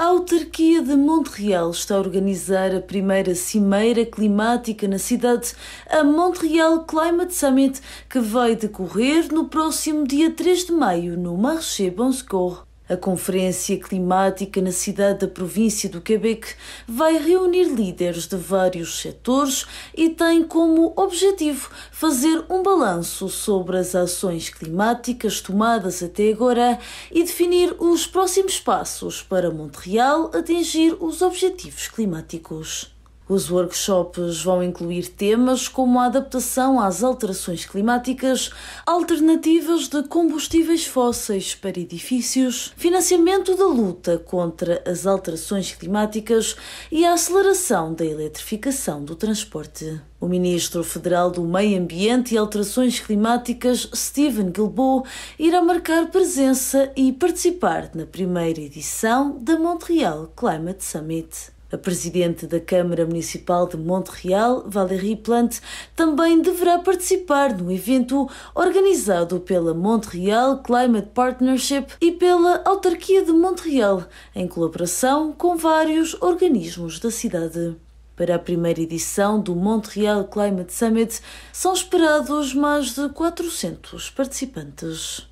A autarquia de Montreal está a organizar a primeira cimeira climática na cidade, a Montreal Climate Summit, que vai decorrer no próximo dia 3 de maio no Marché Bon Secours. A Conferência Climática na cidade da província do Quebec vai reunir líderes de vários setores e tem como objetivo fazer um balanço sobre as ações climáticas tomadas até agora e definir os próximos passos para Montreal atingir os objetivos climáticos. Os workshops vão incluir temas como a adaptação às alterações climáticas, alternativas de combustíveis fósseis para edifícios, financiamento da luta contra as alterações climáticas e a aceleração da eletrificação do transporte. O ministro federal do Meio Ambiente e Alterações Climáticas, Stephen Guilbeault, irá marcar presença e participar na primeira edição da Montreal Climate Summit. A presidente da Câmara Municipal de Montreal, Valérie Plante, também deverá participar no evento organizado pela Montreal Climate Partnership e pela Autarquia de Montreal, em colaboração com vários organismos da cidade. Para a primeira edição do Montreal Climate Summit, são esperados mais de 400 participantes.